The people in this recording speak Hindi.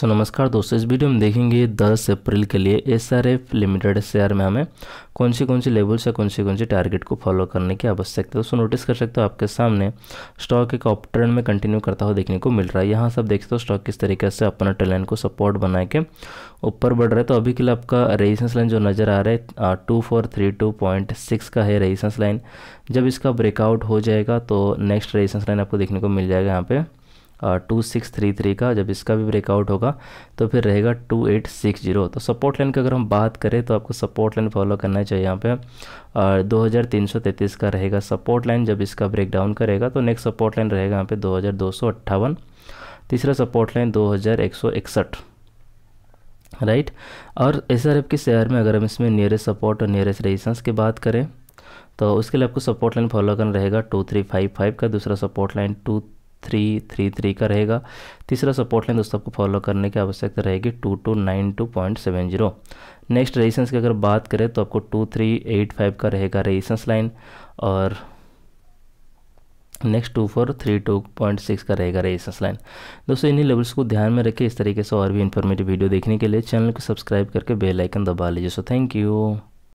सो so, नमस्कार दोस्तों इस वीडियो में देखेंगे 10 अप्रैल के लिए S R F limited share में हमें कौन सी कौन सी लेवल से कौन सी कौन सी टारगेट को फॉलो करने की आवश्यकता है दोस्तों नोटिस कर सकते हो आपके सामने स्टॉक एक ऑप ट्रेंड में कंटिन्यू करता हुआ देखने को मिल रहा है यहाँ सब देखते हो स्टॉक किस तरीके से अपना ट्रेन को सपोर्ट बना के ऊपर बढ़ रहा है तो अभी के लिए आपका रेजिस्टेंस लाइन जो नज़र आ रहा है two four three two point six का है रेजिस्टेंस लाइन जब इसका ब्रेकआउट हो जाएगा तो नेक्स्ट रेजिस्टेंस लाइन आपको देखने को मिल जाएगा यहाँ पर टू सिक्स थ्री थ्री का जब इसका भी ब्रेकआउट होगा तो फिर रहेगा टू एट सिक्स जीरो तो सपोर्ट लाइन की अगर हम बात करें तो आपको सपोर्ट लाइन फॉलो करना चाहिए यहाँ पे और दो हज़ार तीन सौ तैंतीस का रहेगा सपोर्ट लाइन जब इसका ब्रेक डाउन करेगा तो नेक्स्ट सपोर्ट लाइन रहेगा यहाँ पे दो हज़ार दो सौ अट्ठावन तीसरा सपोर्ट लाइन दो हज़ार एक सौ इकसठ राइट और एस आर एफ के शेयर में अगर हम इसमें नियरेस्ट सपोर्ट और नियरेस्ट रेजिस्टेंस की बात करें तो उसके लिए आपको सपोर्ट लाइन फॉलो करना रहेगा टू थ्री फाइव फाइव का दूसरा support line two three three three का रहेगा तीसरा सपोर्ट लाइन दोस्तों आपको फॉलो करने की आवश्यकता रहेगी two two nine two point seven zero next resistance की अगर बात करें तो आपको टू थ्री एट फाइव का रहेगा रेजिस्टेंस लाइन और next two four three two point six का रहेगा रेजिस्टेंस लाइन दोस्तों इन्हीं लेवल्स को ध्यान में रखें इस तरीके से और भी इन्फॉर्मेटिव वीडियो देखने के लिए चैनल को सब्सक्राइब करके बेल आइकन दबा लीजिए सो थैंक यू